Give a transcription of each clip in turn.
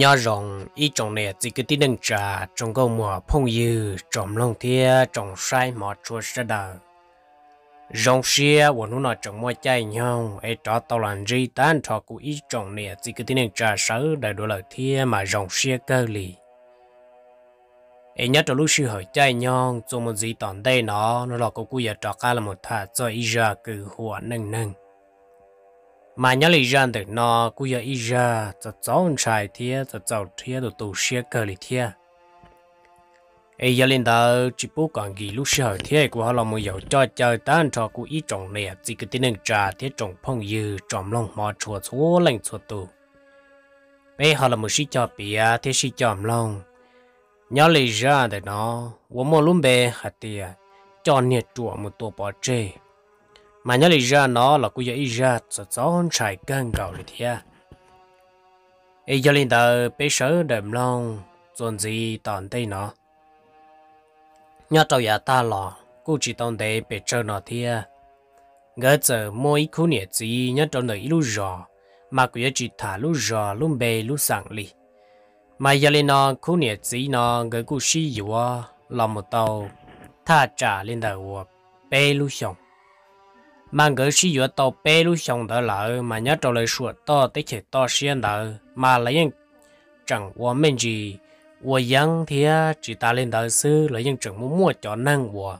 nhỏ rộng ý trồng này chỉ cứ tí nâng trà trồng câu mùa phong dư trong lòng thia trong sai mỏ chua sa đờ rong xia của nó nói trồng mua chay nhau ấy trọ tàu làm gì tan trọ của ý trồng này chỉ cứ tí nâng trà sớ đời đồ lợi thia mà rong xia cơ lì ấy nhớ trong lúc sư hỏi chay nhau cho một gì toàn đây nó nó là có cú giờ trọ cá là một thà cho ý ra cứ hùa nâng nâng mà nhớ lý dân được nó cũng giờ ít giờ cho cháu trai thia cho cháu thia đồ tù xe cơ lý thia ấy giờ lên đó chỉ bố còn ghi lúc sợ thia của họ là một dầu cho chơi tan cho cũng ít trồng nè chỉ cái tiếng trà thia trồng phong dư trồng lông mà chùa chúa lành chùa tù bây họ là một sĩ cho bia thia sĩ cho lông nhớ lý dân được nó 我们准备还得叫你做么多保证。mà nhớ lý ra nó là cũng dễ ra cho gió hôn trải cân cầu rồi thia ấy giờ lên tờ bé sớ đầm long dồn dì toàn tây nó nhớ trâu nhà ta lò cũng chỉ toàn tây bé chơi nó thia ngỡ giờ mỗi khu nhiệt gì nhớ trâu nơi lưu rò mà cũng chỉ thả lưu rò lúc bề lưu sẵn li mà giờ lên nó khu nhiệt gì nó ngỡ cũng xí dùa là một tàu tha trả lên đầu bê lưu sống mà ngỡ sĩ dụ tàu bê lúc xong đỡ lỡ mà nhớ trâu lời sủa to tới chế to xuyên đỡ mà lấy những chẳng qua mình gì qua dân thì à, chỉ ta lên đỡ sư lấy những chẳng muốn mua cho năng của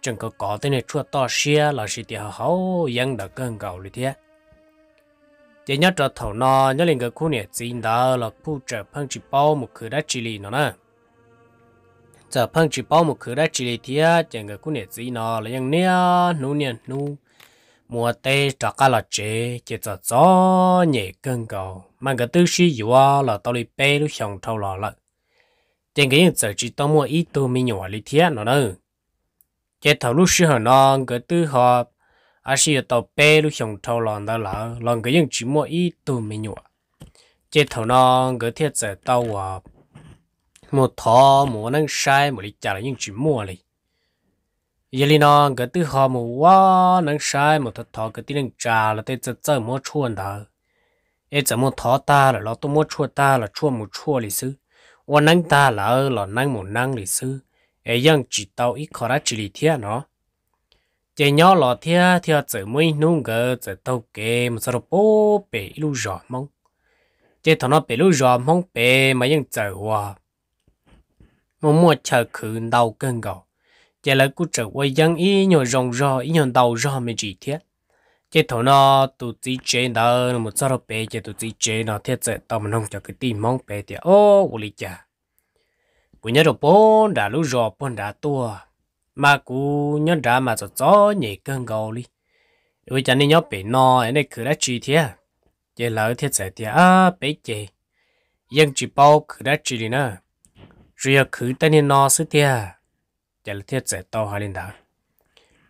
chẳng có có tên này chua to xia là sĩ thì hậu dân đỡ cơn cầu lý thế chỉ nhớ trâu thầu nó nhớ lên cái khu này chính đó là khu chợ phong chỉ bao một cửa đã chỉ lì nó nè chợ phân chỉ bao đã chỉ lì thế chẳng cái khu này chính nó là những nè nô nè mua tê trọ cá lọ chế chế trọ gió nhẹ cơn cầu mà cái tư sĩ yếu là tao đi bê lúc xong thâu lọ lợ trên cái giờ chỉ tao mua ít tu mi nhỏ lý thiết nó đâu chế thầu lúc xưa nọ cái tư họ à sĩ tao bê lúc xong thâu lọ đó là lần cái những chỉ mua ít tu mi nhỏ chế thầu nọ cái thiết giờ tao à một thọ một năng sai một lý trả là những chỉ mua lì giờ li nó cái thứ họ mà quá nắng sai mà thằng thọ cái thứ nắng trà là tới giờ giờ mua chuồn đó ấy giờ mua thọ ta là lo tôi mua chua ta là chua mua chua lịch sử và nắng ta là ở là nắng một nắng lịch sử ấy yang chỉ tao ít khó ra chỉ lý thiên nó chỉ nhỏ lo thiên thiên giờ mới nung cái giờ tao kề mà sao bố bể lu rõ mông, chỉ thằng nó bể lu rõ mông bể mà yang giờ hòa mua mua chờ khử đau cơn gạo chỉ là cứ trở với dân ý nhỏ rong rò ý nhỏ đầu rò mới chỉ thiết chỉ thổ nó tụ tí chế đó một số đó bé chỉ tụ tí chế nó thiết sẽ tao mình không cho cái tim mong bé thì ô ủa lý chả, cú nhớ được bốn đã lú rò bốn đã tua mà cú nhớ ra mà cho chó nhảy cơn gầu đi vì chẳng nên nhớ bé nó anh ấy cứ đã chỉ thiết chỉ là thiết sẽ thì à bé chế dân chỉ bao cứ đã chỉ đi nữa rồi cứ tên nó sẽ thiết chả là thiết giải tàu hà linh đó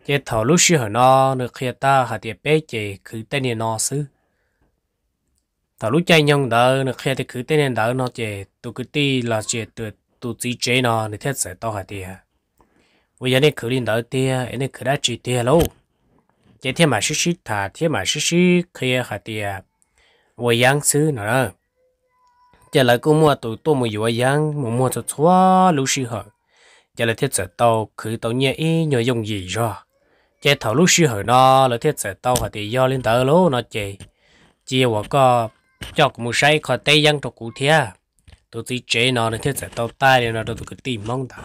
chế thầu lúc xưa hồi nó được khi ta hà tiệp bé chế cứ tên này nó xứ thầu lúc chạy nhông đó được khi ta cứ tên này đó nó chế tụ cứ ti là chế tụ tụ chỉ chế nó để thiết giải tàu hà tiệp bây giờ này cứ linh đó tiệp này cứ đã chỉ tiệp luôn, chế thiết mà xí xí thà thiết mà xí xí khi hà địa, bây giờ xứ nữa chế lại cũng mua tụ tụ mua vừa giang mua mua cho chua lúc xưa hồi giờ là thiết sẽ tàu cứ tàu nhẹ ý nhờ dùng gì rồi chế thầu lúc xưa hồi nó là thiết sẽ tàu họ thì do lên tờ lố nó chế chia hoặc có cho một say khỏi tay dân trong cụ thia tôi chỉ chế nó là thiết sẽ tàu tay nên là tôi cứ tìm mong ta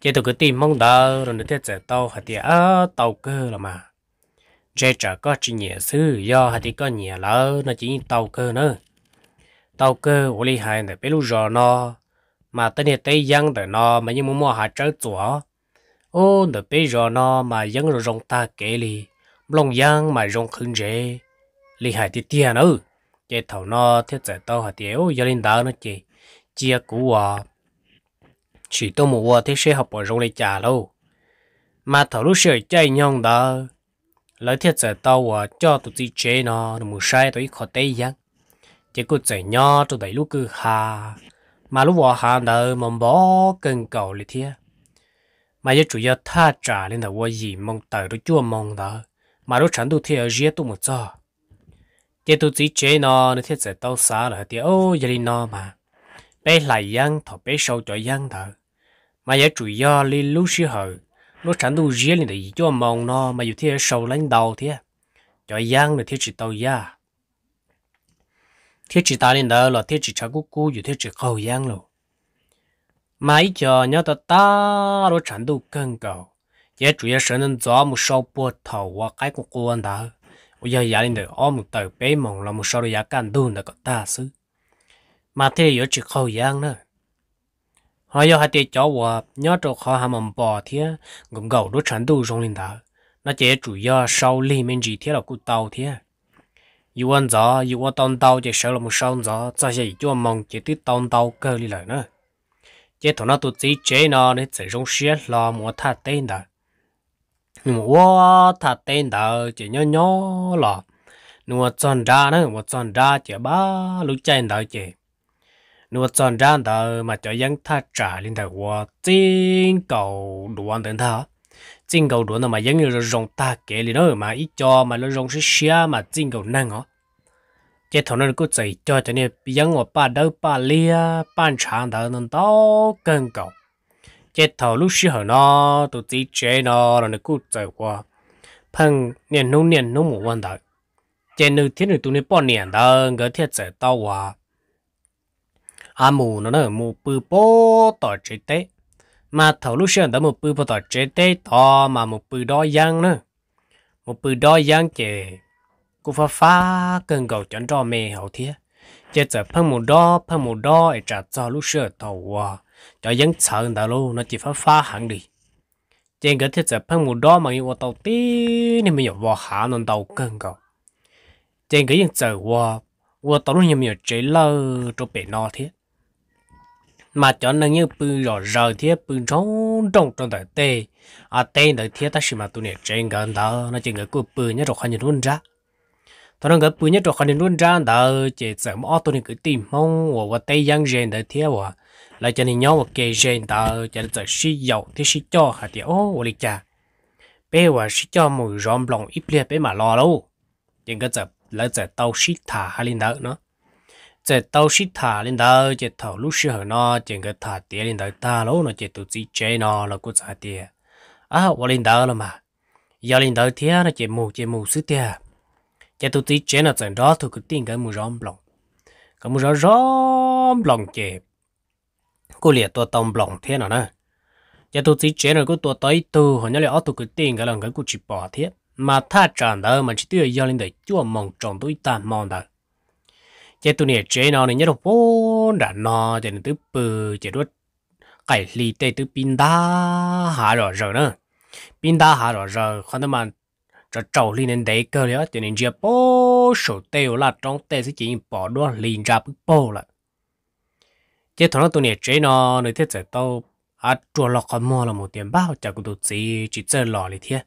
chế tôi cứ tìm mong ta rồi là thiết sẽ tàu họ thì ở tàu cơ là mà chế chả có chỉ nhẹ sư do họ thì có nhẹ lỡ nó chỉ tàu cơ nữa tàu cơ ủa lý hai này biết lúc rồi nó mà tên hiện tây dân đời nó mà như mua mua hạt trâu chùa ô để bây giờ nó mà dân rồi rong ta kể li lòng dân mà rong khưng rễ li hại thì tiền ư? cái thầu nó thiết giải tao hạt tiêu gia đình đó nó chị chia cũ à chỉ tôi mua thế sẽ học ở rong lấy trả lâu mà thầu lúc sửa chạy nhong đó lấy thiết giải tao à cho tụi chị chế nó nó mua sai tụi khó tây dân chế cô chạy nhau tụi đầy lúc cứ hà mà lúc vào hàng đầu mong bỏ cân cầu lì thế mà giờ chủ yếu tha trả lên đầu vua gì mong tờ đó chua mong đó mà lúc chẳng đủ theo riết tụ một giờ giờ tụ chỉ chế nó nó thiết sẽ tao xá là thì ô giờ đi nó mà bê lại giang thọ bê sâu cho giang đó, mà giờ chủ yếu li lúc xí hở lúc chẳng đủ riết lên đầu gì chua mong nó mà dù theo sâu lãnh đầu thế cho giang là thiết chỉ tao giang thiết chỉ ta lên đó là thiết chỉ cháu cú cú dù thiết chỉ cầu giang lộ máy chờ nhớ ta ta rồi chẳng đủ cân cầu giá chủ yếu sở nên gió một sâu bùa thầu và cái của cô anh ta bây giờ giá lên được ôm một tờ bế mỏng là một sâu giá cản đun là có ta xứ mà thế yếu chỉ cầu giang nữa họ giờ hai tiệt cháu qua nhớ cho họ hàm mầm bò thế gồm gầu đốt chẳng đủ trong lên đó nó chỉ chủ yếu sau li mình chỉ thế là cụ tàu thế yêu ăn gió yêu ăn tông tàu chỉ sợ là một sông gió ra sẽ yêu mong chỉ tí tàu cơ lại nữa chỉ thằng nó tụt chỉ chế nó nên chỉ rong xiết là một thà tên đó nhưng mà wow thà đó chỉ nhỏ nhỏ là nua tròn ra nữa một tròn ra chỉ ba lũ chen đó chỉ nua tròn ra đó mà cho dân thà trả lên đầu wow chính cầu đồ ăn đến thà chính cầu đó mà giống như là rồng ta kể thì đó mà ít cho mà nó rồng sẽ xia cầu năng hả chế thằng nó cứ chạy cho cho nên giống mà ba đâu ba lia ban chán đó nó đó cần cầu chế thằng lúc xí hở nó tụi tí chế nó là nó cứ chạy qua phần niên nông niên nông một vấn đề chế nữ thiên nữ tụi nó bỏ niên đó ngỡ thiết chạy tao à à mù nó nó mù bự bò tỏi chế tế mà thầu lúc xưa đã một bự bộ tỏ chế tế to mà một bự đó giang nữa một bự đó giang chè cũng phải phá cơn cầu chọn cho mẹ hậu thiệt chế trở phân một đó phân một đó để trả cho lúc xưa thầu à cho dân sợ đã luôn nó chỉ phải phá hẳn đi trên cái thiết trở phân một đó mà yêu tàu tí nên mình hiểu vào hạ nó tàu cơn cầu trên cái dân sợ qua qua tàu lúc nhiều nhiều chế lơ cho bể no thiết mà cho nên như bự rõ rờ thế bự trong trong trong đời tê à tê đời thế ta xem mà tụi này trên gần đó nó chỉ người cứ bự nhất rồi khai nhận luôn ra thằng nó người bự nhất rồi khai nhận luôn ra đó chỉ sợ mà tụi này cứ tìm mong và và tê giang rèn đời thế và lại cho nên nhau và kề rèn đó cho nên sợ xí dầu thế xí cho hạt thì ô và lịch cha bé và xí cho mùi ròm lòng ít liệt bé mà lo đâu chỉ cần sợ lại sợ tàu xí thả hai linh đó nữa 在都是他领导，这头路时候呢，整个他爹领导大佬呢，这都自己呢，那个他爹啊，我领导了嘛，要领导爹呢，这某这某事爹，这都自己呢，整到头个顶个木 ramp 龙，个木 ramp ramp 龙这，个列多当 long 天了呢，这都自己呢，个多带头，好像了头个顶个啷个个去跑天，嘛他长得嘛，只对要领导做梦长对大梦的。chế tụi này chế nó này nhất là vốn đã nó chế nó tứ bự chế đốt cái li tê tứ pin đa hà rồi rồi nữa pin đa hà rồi rồi khoan tao mà cho trâu lì nên đấy cơ nữa chế nên chế bố số tiêu là trong tê sẽ chỉ bỏ đua lì ra bức bố là chế thằng nó tụi này chế nó nơi thiết giải tao à chùa lọ con mua là một tiền bao chả có đồ gì chỉ chơi lọ lì thế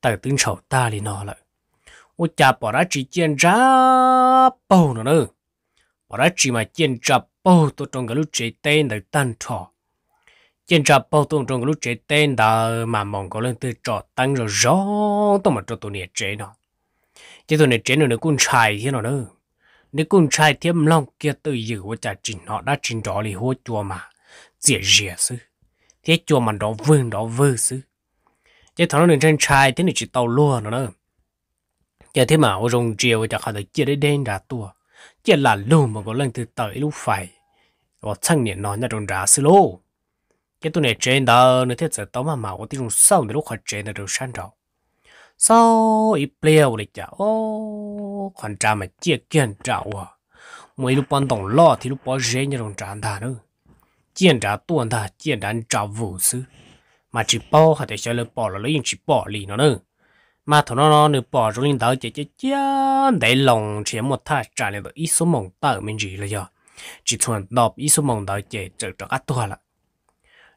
tại tính sầu ta lì nó lại ôi chả bỏ ra chỉ chiến ra bầu nó nữa bỏ ra chỉ mà chiến trập bao tôi trong cái lúc chế tên để tăng trò chiến trập bao tôi trong cái lúc chế tên đã mà mong có lên từ trò tăng rồi rõ tôi mà cho tôi nhiệt chế nó chứ tôi nhiệt chế nó nó cũng xài thế nào nữa nếu cũng xài thêm long kia tự dự của trả trình họ đã trình trò thì hô chùa mà dễ dễ sư thế chùa mà đó vương đó vư sư chứ thằng nó nên trên xài thế này chỉ tàu lua nó nữa giờ thế mà ông rồng chiều chả khả được chia đến đen đã tua chỉ là lù mà có lần từ tới lúc phải và chẳng niệm nói là trong đá xí lô cái tụi này trên đó nó thiết sẽ tao mà mà có tiếng sau thì lúc khỏi trên là được sang rồi sau ít pleo lịch chả ô còn trà mà chia kiên trạo à mấy lúc bọn đồng lo thì lúc bỏ rễ như đồng tràn thà nữa chiến trà tuần thà chiến trà trào vụ sư mà chỉ bỏ hạt để cho lỡ bỏ là lấy chỉ bỏ lì nó nữa mà thằng nó nó nửa bỏ rồi lên đó chỉ chỉ chỉ để lòng chỉ một thà trả lại được ít số mộng tờ mình gì là giờ chỉ thuần đọc ít số mộng đạo chỉ trở trở cắt tua là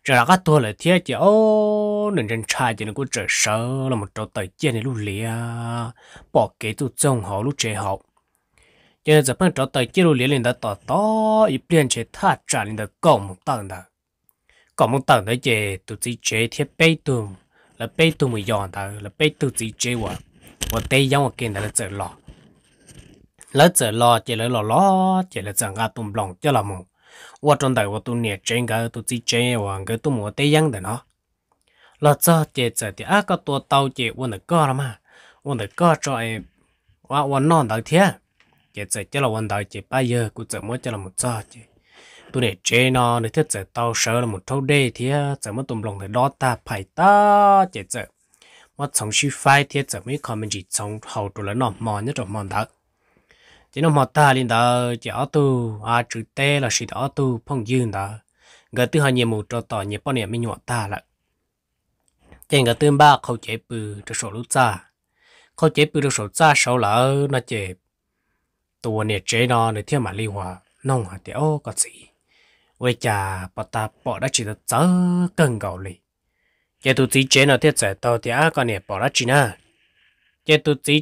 trở cắt tua là thế chỉ ô nên chân trai chỉ nó cũng trở sợ là một trò tay chơi này lúc lìa bỏ cái tụ trông họ lúc trẻ học cho nên giờ bên trò tay chơi lúc lìa lên đó tỏ tỏ ít liền chỉ thà trả linh đó cộng một tầng đó cộng một tầng đó chỉ tụ chỉ chế thiết bảy tường là bé tôi mới dọn đó, là bé tôi chỉ chơi vợ và tây giống ở kia là chơi lò là chơi lò chơi là lò lò chỉ là chơi ngã tụm lòng cho là mù và trong đời vợ tụi nè chơi ngã tôi chỉ chơi vợ à, cái tụi mình tây giống đó. nó à, là chơi chơi chơi thì á có tụi tàu chơi vợ nó có lắm mà vợ nó có cho em và vợ non đầu tiên, à. chơi chơi cho là vợ đời chơi bây giờ cũng chơi mới chơi là một chơi tôi để chế nó để thiết giải tao sợ là một thâu đê thì giờ mất tụm lòng để đó ta phải ta chế giờ mà chống suy phai thì giờ mới có mình chỉ chống hậu tụ là nó mòn nhất rồi mòn thật chỉ nó mòn ta lên đó chỉ ở tu à chữ tê là chỉ ở tu phong dương đó người thứ hai nhiệm một cho tỏ nhiệm bao nhiêu mình nhọ ta lại chỉ người thứ ba khâu chế bự cho số lúc ra khâu chế bự cho số ra số lỡ nó chế, này nó để thiết mà gì. 为家把他 bỏ đã chỉ là chớ cần gạo lì chế tu tí chế nó thiết giải thì á con này bỏ đã chỉ nè chế tu tí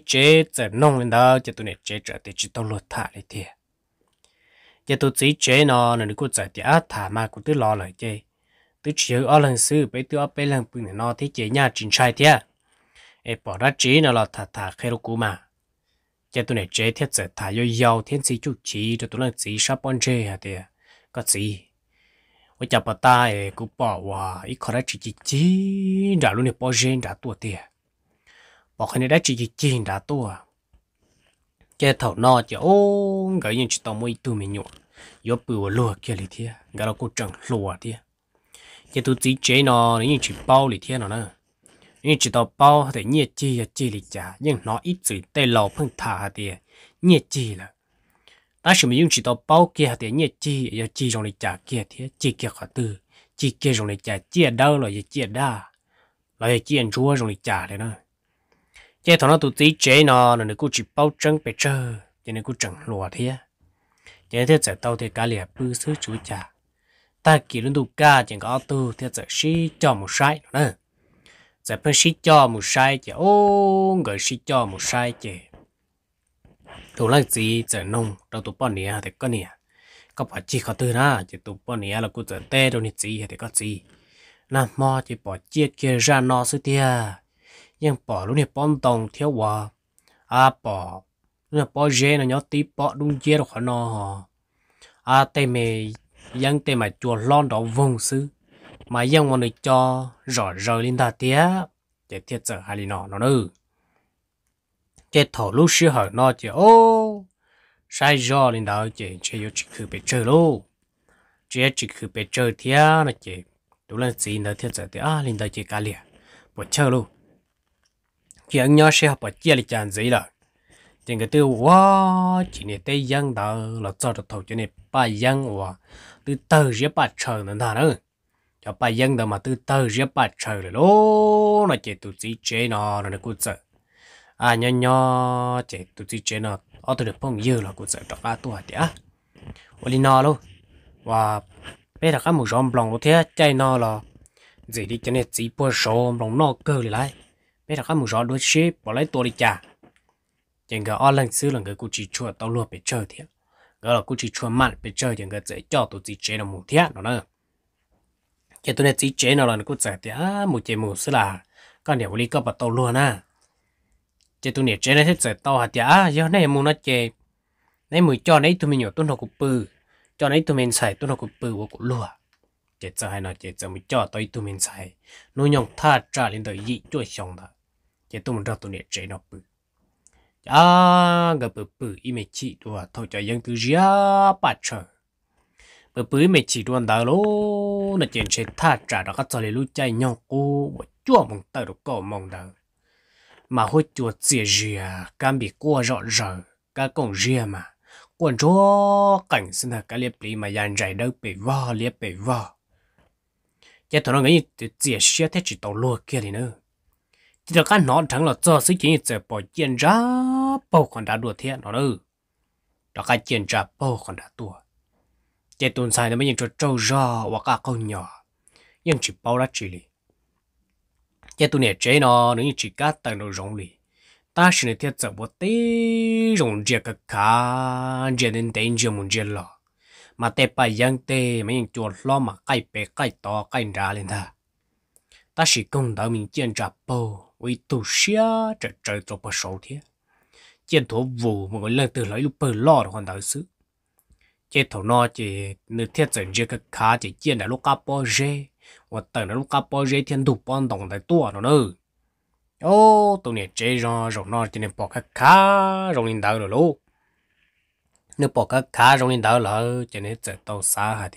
nông lên đó chế tu này chế chỉ tao lột thả đi thiệt chế tu tí chế nó là nó cũng thì á thả mà lại chế tự chịu ở lần sư bây tự ở bên lần bưng thì chế nhà chính trai thiệt bỏ đã chỉ nó là thả thả khai lô mà chế tu này chế thiết giải thả yo yo thiên sĩ chủ chỉ cho tu lần chỉ sắp on chế hả thiệt có gì 我家爸大诶，古爸哇，一看来只只只，然后呢，把人打多的，把看来只只只打多，这头脑就哦，个人知道没多没用，要被我落给里天，个老古整落的，这都自己呢，人去包里天了呢，人知道包的业绩也积里家，人拿一嘴带老碰他的业绩了。à xem mình dùng chỉ tao bao kia thì nhẹ chi giờ chi trong này trả kia thì chi kia khó từ, chi kia trong này trả chia đâu rồi giờ chia đa rồi giờ chia ăn chúa trong này trả đấy nó cái thằng nó tụi tí chế nó nó cứ chỉ bao trắng bề trơ cho nên cũng chẳng lùa thế nên thế giải tao thì cá lìa bư sứ chú trả ta kỳ luôn tụ ca chẳng có từ thế giải sĩ cho một sai nữa giải phân sĩ cho một sai chứ ô người sĩ cho một sai chứ tụ lăng chỉ chở nông đầu tụ bọn nè thì có nè có bỏ chi khó tư ra chỉ tụ bọn nè là cô chở tê đâu nè chỉ, thì có chỉ. Na mò chỉ bỏ chia kia ra nó xứ tia nhưng bỏ luôn nè bom tông theo hòa à bỏ luôn nè bỏ dê nó nhớ tí bỏ đúng chia được khó nó à tê mê dân tê mà chùa lon đó vùng xứ, mà nhưng mà nó cho rõ rời lên ta tía để thiết chở hai lì nọ nó nữa chế thổ lúc sư hỏi nó chế ô sai do lên đó chế chế yêu chỉ cứ bị chơi lô chế chỉ cứ bị chơi thia nó chế đủ lần gì nó thiết giờ thì à lên đó chế cá liền bỏ chơi lô chế anh nhớ sẽ học bỏ chia lại chán gì rồi tiền cái tiêu quá chỉ này tây giang đó là cho được thầu cho này ba giang quá từ từ giữa ba trời nữa thà nữa cho ba giang đó mà từ từ giữa ba trời rồi lô nó chế tụi gì chế nó nó nó cũng sợ à nhỏ nhỏ chế tu chỉ chế nó ở tụ được phong nhiều là cũng sợ trọc cá tụ hạt á ở đi nó luôn và bây giờ các mù rong lòng thế chạy nó là gì đi cho nên chỉ bơ rong lòng nó cơ lại bây giờ các mù rong đôi ship bỏ lấy tụ đi chả chẳng cái ở lần xưa là người cũng chỉ chua tao luôn bị chơi thế cái là cũng chỉ chua mặn bị chơi chẳng cái dễ cho tu chỉ chế nó mù thế nó nữa chế tu này chỉ chế nó là nó cũng sợ á, mù chế mù xưa là con điều lý có bắt tàu luôn à chế tụi nè chế này thích sợ to hạt giả do này muốn nó chế này mùi cho này tụi mình nhỏ tuân học cụ bự cho này tụi mình xài tuân học cụ bự của cụ lùa chế sợ hay nó chế sợ mùi cho tới tụi mình xài nuôi nhộng tha trả lên đời dị cho xong đó chế tụi mình ra tụi nè chế nó bự à gặp bự bự im mẹ chị đùa thôi cho dân cứ ria bà chờ bự bự im mẹ chị đùa đó lô nó chuyện chế tha trả đó các trò lì lú chạy nhong cô chua mong tới được cổ mong đời mà hồi chùa dìa dìa cam bị qua rõ rờ cá cổng dìa mà quần chúa cảnh sinh là cá liệp lý mà dàn dài đâu bị vò liệp bị vò chắc tụi nó nghĩ dìa xe thế chỉ tàu lùa kia thì nữa chỉ là cá nó thắng là cho sự chỉ chỉ bỏ tiền ra bao còn đã đùa thiệt nó nữa đó cái tiền ra bao còn đã tua cái tuần sau nó mới nhận cho trâu ra hoặc cá con nhỏ nhưng chỉ bao ra chỉ lý giờ tụi nè chế nó nó như chỉ cắt tại nó rong lì ta sẽ nè thiệt sợ bớt tê rong giờ cái cá giờ đến đến giờ muốn giờ lo mà tê bà yang tê mấy những chuột lo mà cay bể cay to cay ra lên ta ta chỉ công đạo mình chiến trả bầu vì tu xia trở trời cho bớt sầu thế chiến thổ vụ một lần từ lấy lúc bờ lo hoàn đạo xứ chế thổ nó chỉ nửa thiết dẫn giờ cái cá chỉ chiến đã lúc cá bò rê và 我等着 lúc cá bao dây thiên thủ bọn đồng tại tua nó nữa ô tụi này chơi rồi rồi nó chỉ nên bỏ cá cá rồi lên đầu rồi lú nếu bỏ cá cá rồi lên đầu là chỉ nên chơi tàu xa hả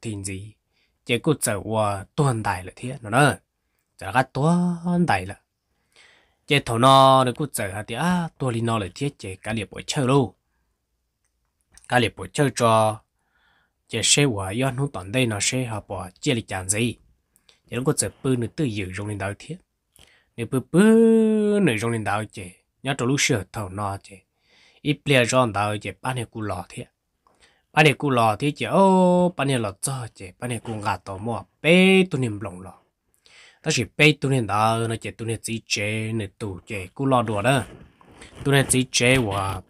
thì gì chỉ có sợ qua tuần đại là thế nó đó chả cả tuần đại là chỉ thầu nó nó cứ sợ hả thì à tuần đi nó là thế chỉ cả liệp buổi chơi luôn cả liệp buổi chơi cho chỉ xe qua do nó toàn đây nó xe họ bỏ chỉ là chẳng gì chỉ có sợ bự nữa tự dự trong lên đạo thế nếu bự bự nữa trong lên chỉ nhớ trong lúc thầu nó chỉ ít bia trong đạo chỉ bán hết cù lò thế bạn này cũng lo thì chỉ ô bạn này lo cho chỉ bạn này cũng gạt tàu mua bê tụi niệm lòng lo đó chỉ bê tụi niệm đó nó chỉ tụi niệm chỉ chế nó tụ chế cũng lo đùa đó tụi niệm chỉ chế và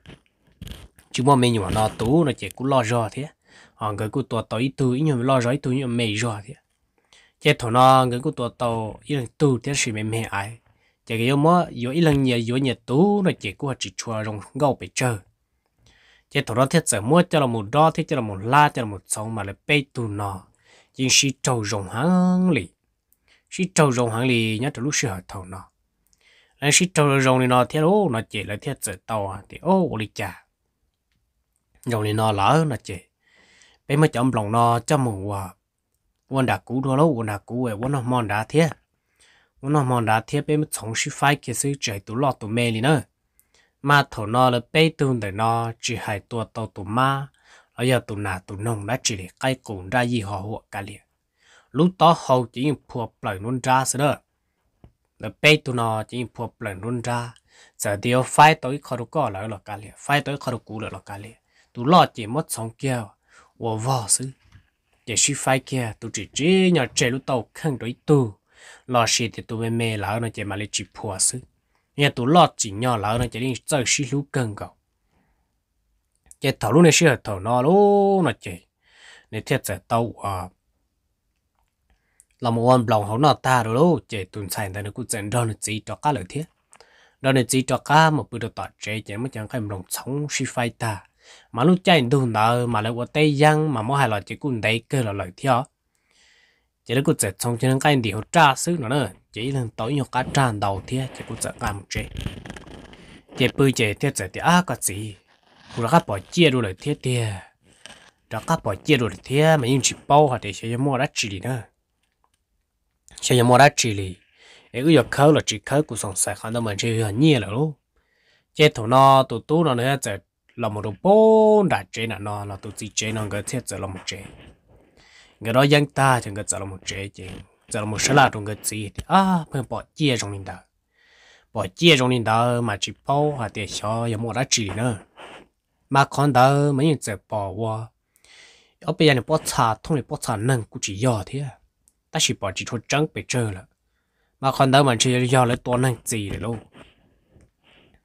chứ mà mình nhỏ nó tú nó chỉ cũng lo rồi thế họ người cũng tua tàu ít tu ít nhiều lo rồi tu nhiều mệt rồi thế chế thổ nó người cũng tua tàu ít lần tu thế sự mệt mệt ai chỉ cái yếu mà yếu ít lần nhiều yếu nhiều tu nó chỉ cũng chỉ chua rong gạo bị chơi chế thổ đó thiết sẽ mua cho là một đo thiết cho là một la cho là một sông mà lại bê tù nọ nhưng sĩ trâu rồng hăng lì sĩ trâu rồng hăng lì nhớ từ lúc sĩ hỏi thầu nọ là sĩ trâu rồng lì nọ thiết ô nó chế là thiết sẽ tàu à thì ô ô lì chả rồng lì nọ lỡ nó chế bây mà chấm lòng nọ cho mù à quân đã cũ đó lâu quân đã cũ ấy quân nó mòn đá thiết quân nó mòn đá thiết bây mà sống sĩ phai kia sĩ chạy tù lọt tù mê lì nữa mà thổ nó là bê tông để nó chỉ hai tua tàu tụ ma ở giờ tụ nà tụ nông đã chỉ để cái cùng ra gì họ hộ cả liền lúc đó hầu chỉ những phù lời luôn ra sơ đó là bê tụ nó chỉ những phù lời luôn ra giờ điều phai tới khó được có lại là cả liền phai tới khó được cú là cả liền tụ lo chỉ mất sống kia và vợ xứ để suy phai kia tụ chỉ chỉ nhỏ trẻ lúc tàu khăn đối tụ lo xì thì tụ mê mê là nó chỉ mà lấy chỉ phù xứ nhà tụ lót chỉ nhỏ lỡ nó chỉ đi chơi xí lú cân cầu chỉ thầu lúc này xí là thầu nó luôn nó chỉ nên thiết sẽ tàu à làm một con lòng hậu nó ta rồi luôn chỉ tuần sản tại nó cũng chẳng đó nó chỉ cho cá lợi thiết đó là chỉ cho cá một bữa tọt chế chỉ mới chẳng cái lòng sống xí phai ta mà lúc chơi đun nợ mà lại qua tây giang mà mỗi hai loại chỉ cũng đầy cơ là lợi thiết chỉ nó cũng sẽ trong cho nên cái điều tra xứ nó nữa chỉ là tối nhiều cá tràn đầu thế chỉ cũng sẽ làm chế chỉ bây giờ thế sẽ thì à cái gì cũng là bỏ chia đồ lại thế thế đó các bỏ chia đồ lại thế mà những chỉ bao hạt thì sẽ mua ra chỉ nữa sẽ mua ra chỉ ấy cứ giờ khâu là chỉ khâu cũng xong sạch khăn đâu mà chơi hưởng nhiều rồi luôn chế thổ nó tụ tú nó nữa sẽ là một đồ bốn đã chế là nó là tụ gì chế nó cái thiết sẽ là một chế người đó dân ta chẳng cái sẽ làm một chế chứ giờ một số là trong cái gì à bên bỏ chia trong linh đạo bỏ chia trong linh đạo mà chỉ bao hạt tiền cho có một lá chỉ nữa mà còn đó mấy người giờ bỏ ở bây giờ này bỏ trà thông này bỏ trà nâng cũng chỉ do thế ta chỉ bỏ chỉ cho trắng bị chơi là mà còn đó mà chỉ do lấy tuần nâng gì để luôn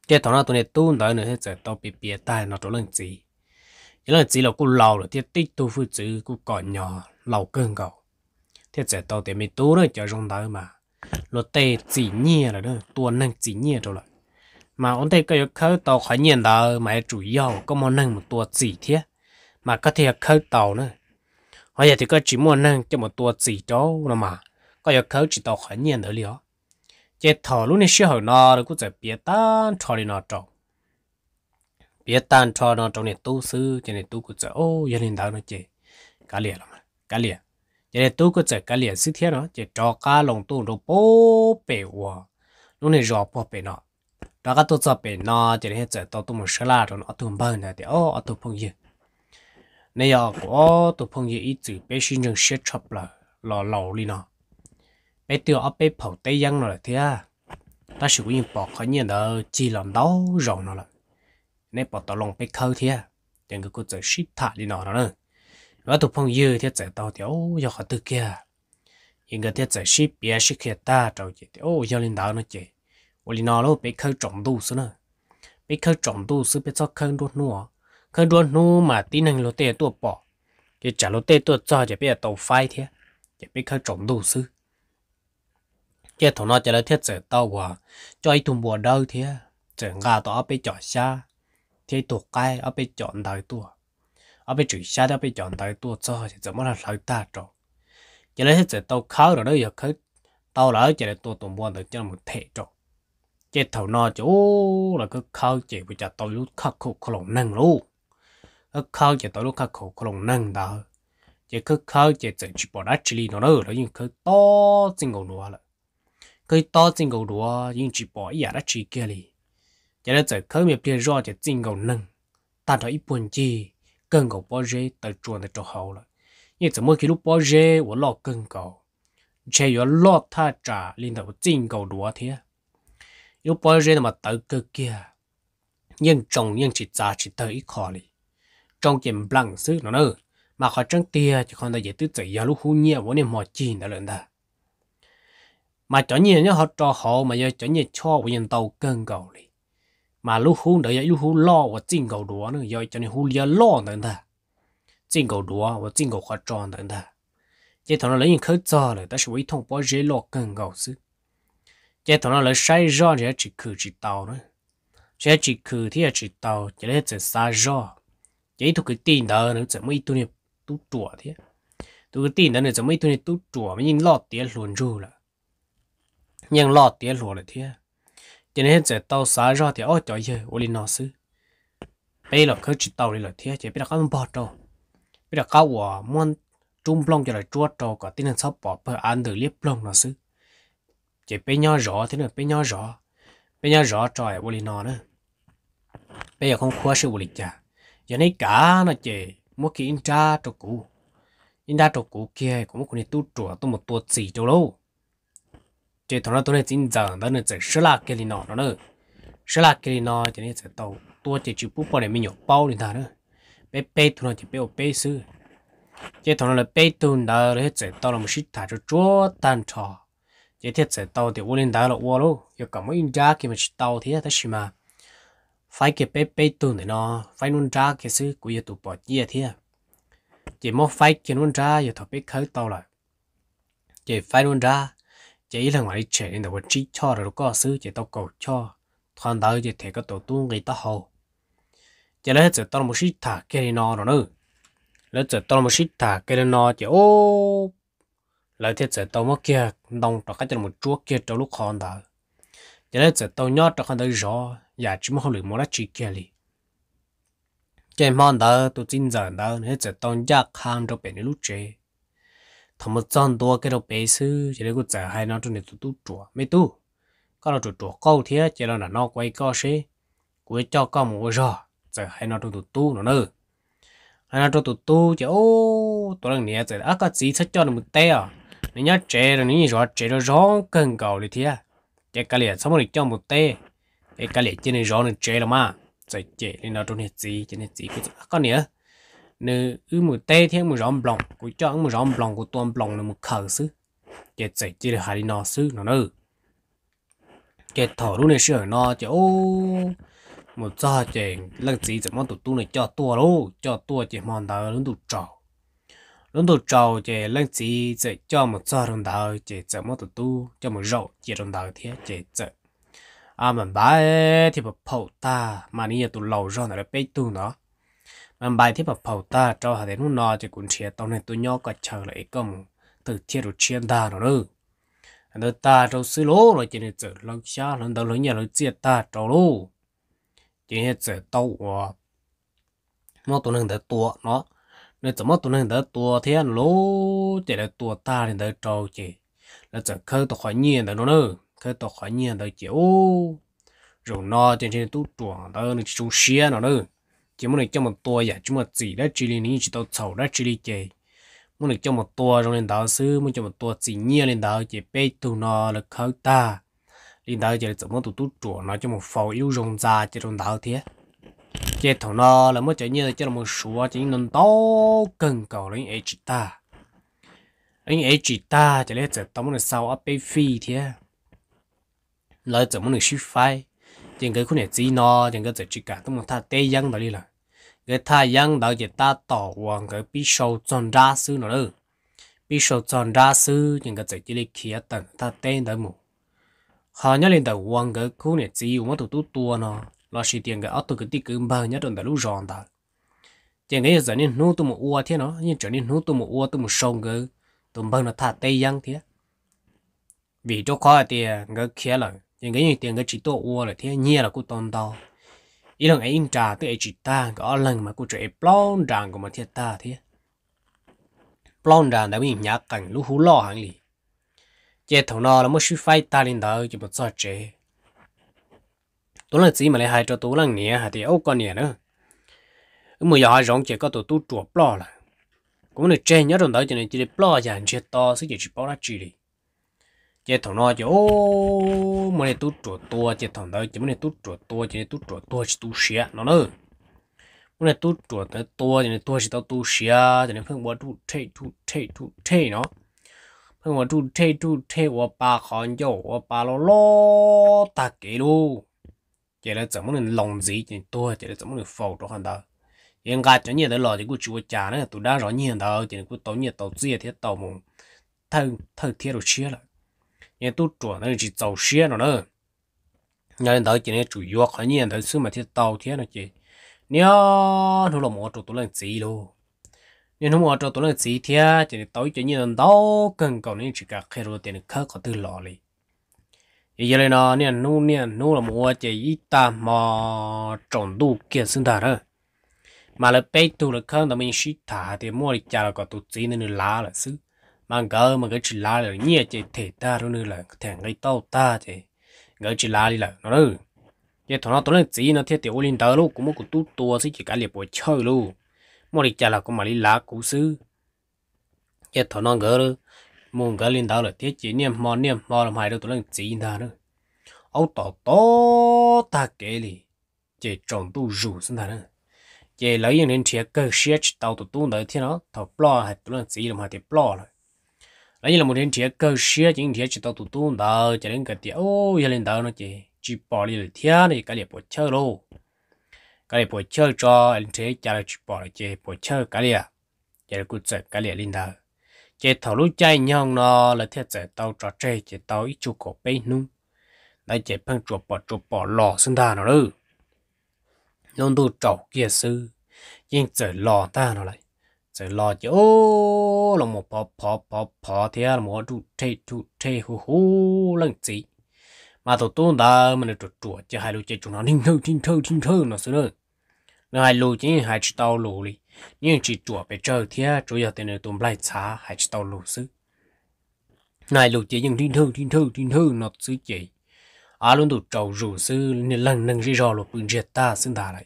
cái thằng nào tụi này tu đó nữa hết giờ tao bị bịa tai nó tụi nâng gì cái là cũng lâu rồi thì tích tu phụ chữ cũng còn nhỏ lâu cơn cầu thế giờ tao thì mình tố rồi cho chúng ta mà lột tê chỉ nhẹ rồi đó tuần năng chỉ nhẹ rồi lại mà ông tê cái khơi tàu khởi nhẹ đó mà chủ yếu có một năng một tua chỉ thế mà có thể khơi tàu nữa bây giờ thì có chỉ món năng cho một tua chỉ đó là mà có giờ khơi chỉ tàu khởi nhẹ nữa liền chế thọ lúc này sẽ hỏi nó rồi cũng sẽ biết tan cho đi nó trồng biết tan cho nó trồng này tu sư cho này tu cũng sẽ ô gia đình đào nó chế cá lìa mà, cá lìa cho nên tôi có chạy cái liền sức thế đó chỉ cho cá lồng tôi đồ bố bể hoa lúc này rõ bố bể nó đó các tôi chạy bể nó cho nên chạy tôi tôi muốn sửa lại rồi nó tôi bao này thì ô tôi phong gì này giờ có tôi phong gì ít chữ bé sinh trường sẽ chập là lò lầu đi nó bé tiêu ở bé phẩu tây giang rồi thế à ta sử dụng bỏ khỏi nhiên đó chỉ làm đau rồi nó là nên bỏ tao lòng bé khâu thế à chẳng có cô chạy ship thả đi nó rồi. nữa nó tụt phong dư thì chạy tàu thì ô giờ họ tự kia hiện cái thì chạy ship bia ship kia ta trâu chị thì ô giờ lên đảo nó chị ô lên nó lúc bị khơi trọng đủ số nữa bị khơi trọng đủ số bị cho khơi đốt nua khơi đốt nua mà tí năng lô tê tụt bỏ cái trả lô tê tụt cho thì bây giờ tàu phai thế thì bị khơi trọng đủ số cái thằng nó chạy lại thiết chạy tàu quả cho ai thùng bùa đâu thế chạy gà tao bị chọn xa thế tụt cái ở bị chọn đời tụt à bị chửi xa đó bị chọn tại tua cho thì 怎么 là lại ta trộn chỉ lấy hết tao khá rồi đó giờ khứ tao chỉ là tua tụng buồn được cho một thể trộn chỉ thầu no chỗ là cứ khao chỉ bị chặt tao lúc khắc khổ năng luôn cứ khao chỉ tao lúc khắc khổ năng đó chỉ cứ khao chỉ chỉ chỉ bỏ chỉ li nó nữa nhưng cứ to chính cầu đùa lại cứ to chính cầu đùa nhưng chỉ bỏ ý đã chỉ kia li chỉ là chỉ khơi miệng bia chỉ chính cầu năng ta thấy buồn chi cần cầu bao giờ tại chuồn tại chỗ hậu rồi nhưng 怎么给路包热我老更高，且要老他渣领导真够多天，有包热那么到个个，人中人去渣去到一块里，中间不啷是了呢，嘛好整天就看到也都在一路胡捏我那毛钱的人的，嘛叫你人家好找好嘛要叫你瞧我人到更高哩。mà lúc hú đó giờ lúc hú lo và chinh cầu đúa nữa giờ cho nên hú giờ lo nữa ta chinh cầu đúa và chinh cầu khoa tròn nữa ta chế thằng nó lấy những khớ cho rồi ta sẽ với thông bao dễ lo cần cầu chứ chế thằng nó lấy sai rõ thì chỉ khử chỉ tàu nữa chế chỉ khử thì chỉ tàu chế lấy chỉ xa rõ chế thuộc cái tin đó nữa chỉ mấy tu này tu chùa thế tu cái tin đó nữa chỉ mấy tu này tu chùa mà nhìn lo tiền luôn rồi là nhưng lo tiền luôn là thế cho nên giờ tàu xá ra thì ở chỗ gì ở lên nó xứ bây giờ cứ chỉ tàu đi là thế chỉ biết là không bỏ đâu biết giờ cao quả muốn trung plong cho là chua trâu có tin là sắp bỏ bờ ăn được liếp plong nó xứ chỉ bây nhau rõ thế nữa bây nhau rõ bây nhau rõ trời ở lên nó nữa bây giờ không khóa sự lịch cha giờ này cả nó chỉ muốn khi in cha trâu cũ in cha trâu cũ kia cũng có người tu chùa tu một tuột gì đâu đâu thằng thằng 这头了都是真正的那在十拉给里拿了了，十拉给里拿就那在到多这就不包里面有包里头了，被被头了就被我被死，这头了被头拿了在到了么是他就做单车，这天在到的我领导了我喽，要搞么人家给么是到的他是嘛，phải cái gì cái bé bé tuần này nó phải cái phải nôn ra cái sự của tụ bỏ chia thế chỉ mong phải cái nôn ra giờ thằng bé khởi tàu lại chỉ phải nôn ra chỉ là ngoài trẻ nên đầu trí cho rồi có sư chỉ tao cầu cho thằng đợi chỉ thấy cái tổ tu người ta hầu chỉ là chỉ tao một sĩ thả cái nó rồi nữa là chỉ tao một sĩ thả cái nó chỉ ô là thế chỉ tao một kia đông cho cái chỉ một chúa kia cho lúc còn đó chỉ là chỉ tao nhót cho con đời rõ giả chỉ một được một lá chỉ kia đi chỉ mong đó tôi tin rằng đó hết chỉ tao giác ham cho bên lúc chơi thầm một trăm đô cái đầu bê sư chỉ để có trả hai nó cho này tụi tụi chùa mấy tu có là tụi câu thế chỉ là nó quay co xí quay cho con một rồi trả hai nó cho tụi tu nó nữa hai nó cho tụi tu chỉ ô tụi lần này trả cái gì thích cho nó một té à nên nhớ trẻ rồi nên rõ trẻ rồi rõ cần cầu đi thế trẻ cái liền xong rồi cho một té cái cái liền trên rõ nên trẻ là mà chạy trẻ nên nó cho nên gì cho nên gì cái con này nữ ư một tê thiên một rõm bồng của cho một rõm bồng của tuôn bồng là một khờ sư chế chạy chỉ là hai nó sư nó nữa chế thở luôn này sửa nó chế ô một cho chế lần gì 怎么 tụt tu này cho tua lô cho tua chế mòn đào luôn tụt trò luôn tụt trò chế lần gì chế cho một cho đồng đào chế 怎么 tụt tu cho một rậu chế đồng đào thế chế chế à mình bái thì bà phụ ta mà nãy giờ tụt lâu rồi nó bé tu nó anh bài thì bảo phẩu ta cho hà đến nó chỉ cũng chia tao này tôi nhỏ cả chờ lại công từ chia được chia ta rồi nữa anh ta cho xí lố rồi chỉ nên chở lâu xa lần đầu lớn nhà lớn chia ta trâu lố chỉ nên chở tàu à nó tôi nên để tua nó nên 怎么 tôi nên để tua thế anh lố chỉ để tua ta nên để trâu chỉ là chở khơi tôi khỏi nhiên để nó nữa khơi tôi khỏi nhiên để chịu rồi nó trên trên tu chuồng đó nên chú xe nó nữa chỉ muốn được cho một tua vậy chúng mà chỉ đã chỉ lên những chỉ tao sầu đã chỉ đi chơi muốn được cho một tua trong lên đảo xứ muốn cho một tua chỉ nhiên lên đảo chỉ bé tu nó là khâu ta lên đảo chỉ là muốn tụ tụ chỗ nó cho một phò yêu rồng già chỉ trong đảo thế chế thằng nó là mới chạy nhiên cho là một số chỉ nên to cần cầu lên ấy chỉ ta anh ấy chỉ ta chỉ là chỉ tao muốn được sau áp bé phi thế lời chỉ muốn được ship file chừng cái khu này chỉ nó chừng cái giải trí cả tôi muốn tha tê giang đó là cái tha giang đó chỉ ta tỏ hoàng cái bị sâu tròn ra sư nó đâu bị sâu tròn ra sư chừng cái giải trí lịch kia tận ta tê đó mù họ nhớ lên đầu hoàng cái khu này chỉ mà tụ tụ tua nó là xì tiền cái áo tụ cái tí cứ bao nhớ trong đầu lúc giòn ta chừng cái giờ nên nô tôi một ua thế nó nhưng trở nên nô tôi một ua tôi một sông cái tôi bao nó thay tê giang thế vì chỗ khó thì cái kia là những cái tiền cái chỉ tổ ua là thế nhia là cô tôn đau ý là ấy trà tự ấy chỉ ta có lần mà cô trẻ plon đàn của mà thiệt ta thế plon đàn đã bị nhả cảnh lũ hú lo hàng lì chế thằng nó là một sự phai ta lên đầu chỉ một sợ chế tôi là chỉ mà lại hai cho tôi lần nè hai thì ông con nè nữa mà giờ hai rong chế có tôi tu chuột plon là cũng là chế nhớ trong đầu cho nên chỉ plon chẳng chế to sẽ chỉ bảo bao ra chỉ đi chế thằng nó chứ ô mà này tu trổ tua chế thằng đó chứ mà này tu trổ tua chế tút trổ tua chứ tu xía nó nữa mà này tu trổ tới tua chế này tua chứ tao tu xía chế này phương bỏ tu thế tu thế tu thế nó phương bỏ tu thế tu thế của ba con dâu của ba lo lo ta kỹ luôn chế là 怎么能弄 gì chế muốn chế là 怎么能 phẫu cho hắn ta hiện cả cho nhiều tới lo thì cũng chúa chả nữa tụi đã rõ nhiều đâu chế cũng tao nhiều tao dễ thế tao mùng thằng thằng thiệt rồi chia rồi tôi lên nó chỉ nên chủ yếu khó nhiên tới xưa mà thiết tàu thiết là chị nhớ nó là một chỗ tôi lên gì luôn nên không một chỗ tôi lên gì thế chỉ nên tới chỉ nhiên đâu cần cầu nên chỉ cả khi rồi tiền khác có từ lò đi vậy giờ lên nó nên nu nên nu là mua chỉ ít ta mà trộn đủ kiện sinh thật đó mà là bây tu là không là mình shit thả thì mua đi chả là có tu gì nên là lá là xứ mà ngỡ mà cái chỉ lá là nhẹ chỉ thể ta rồi nữa là thằng cái tao ta thì ngỡ chỉ lá đi là nó nữa cái thằng nó tuấn nay chỉ nó thiết tiểu linh tới luôn cũng một cái tu tua xí chỉ cái liệp bồi chơi luôn một đi chả là cũng mà đi lá cũ xứ cái thằng nó ngỡ rồi muốn ngỡ linh tới là thiết chỉ niệm mò niệm mò làm hai đứa tuấn nay chỉ ta nữa ông tỏ to ta cái gì, chỉ trồng tu rủ xin ta nữa chỉ lấy những đến thiệt cơ siết tàu tụ tu nữa thì nó thằng plo hay tuấn nó chỉ làm hai thì plo rồi lấy là một đến thiệt cơ xe chỉ thiệt chỉ tao tụt tuôn đó cho đến cái tiệt ô giờ lên đó nó chỉ chỉ bỏ đi rồi thiệt này cái này bỏ chơi luôn cái này bỏ chơi cho anh thế chả là chỉ bỏ lại chỉ bỏ chơi cái này giờ là cút sạch cái này lên đó chỉ thầu lúc chơi nhau nó là thiệt sẽ tao trò chơi chỉ tao ít chút cổ bê nung lấy chỉ phăng chuột bỏ chuột bỏ lò sinh ra nó đó luôn đồ trầu kia sư nhưng chỉ lò ta nó lại sẽ lo chứ ô là một phò phò phò phò thì là một trụ tre trụ tre hú hú lần gì mà tổ tôn đã mình trụ trụ chứ hai lũ chơi chúng nó thinh thơ thinh thơ thinh thơ nó xưa nữa nó hai lũ chứ hai chỉ tàu lũ đi nhưng chỉ trụ về chơi thì chủ yếu tên là tụm lại xá hai chỉ tàu lũ xứ này lũ chỉ những thinh thơ thinh thơ thinh thơ nó xứ chỉ à luôn tụ trầu rủ xứ nên lần lần gì rò lũ bưng giết ta xưng ta lại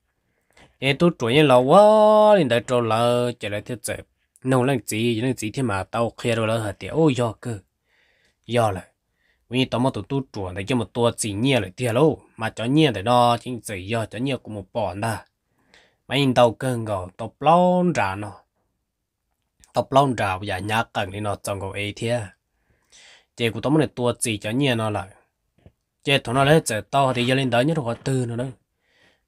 em tôi chủ nhân lâu quá nên đã trâu lợ trở lại theo chợ nông lần gì lần gì thì mà tao kia rồi lợ hả tiệt ôi giờ cơ giờ là vì tao mà tụi tôi chủ này cho một tua chỉ nhẹ lại tiệt luôn, mà cho nhẹ để đó chính chỉ giờ cho nhẹ cũng một bọn đó, mà nhìn tao cơn gò tao plon ra nó tao plon ra bây giờ nhá cần đi nó trong cái ấy thiệt chỉ của tao mà này tua chỉ cho nhẹ nó lại chỉ thằng nó lấy chợ tao thì giờ lên đó nhất là tư nữa đó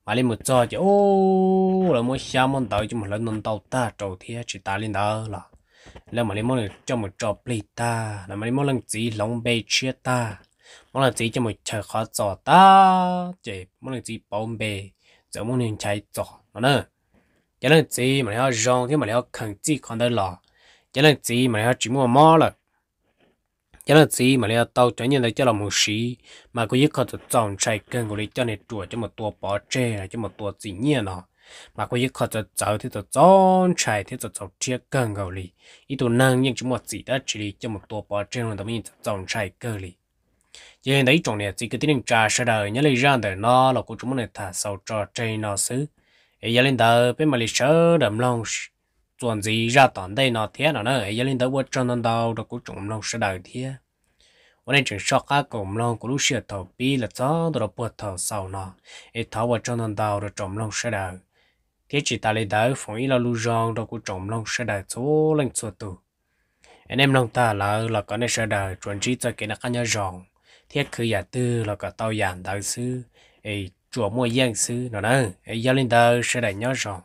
mà lên một giờ chứ ô là mỗi sáng mỗi đầu chứ một lần nông tàu ta trầu thế chỉ ta lên đó là là mà lên mỗi cho một trò play ta là mà lên mỗi lần chỉ lòng bê chia ta mỗi lần chỉ cho một chờ khó trò ta chỉ mỗi lần chỉ bóng bê giờ mỗi lần chạy trò nó nữa cái lần chỉ mà nó rong thì mà nó khẩn chỉ còn đó là cái lần chỉ mà nó chỉ mua mò rồi cho nên chỉ mà lấy tàu cho nhân đây cho là một xí mà có giết họ tự chọn chạy cơn của lấy cho này chuột cho một tua bỏ chê là cho một tua gì nhỉ nó mà có giết họ tự chọn thì tự chọn chạy thì tự chọn chia cơn của lấy ít tụ năng nhưng chúng một gì đó chỉ lấy cho một tua bỏ chê là tụi mình chọn chạy cơn lấy cho nên đấy trong này chỉ cái tiếng trà sơ đời nhớ lấy ra đời nó là của chúng mình thả sau trò chơi nó xứ ấy giờ lên tờ bên mà lấy sơ đầm lòng chuẩn gì ra toàn đây nó thế nó nó ấy lên tới vợ chồng đâu đâu cũng trộm lòng sẽ đời thế วันนี้จึงชอบอาผมลองกูรู้เชื่อทอปีละจ้าตัวปวดทอสาวนาไอ้ทว่าจนนันดาวเราจมลงเสดาที่จิตาเลยดาวฝนอีเราลู่จองเรากูจมลงเสดาโซเล่งสัวตัวไอ้เนมลงตาเราเราก็ในเสดาจวนจีจะกินนักกันยาจองเที่ยคืออย่าตื้อเราก็เตาหยานดาวซื้อไอ้จั่วมัวแย่งซื้อเนาะนะไอ้ยาลินดาวเสดาเนาะจอง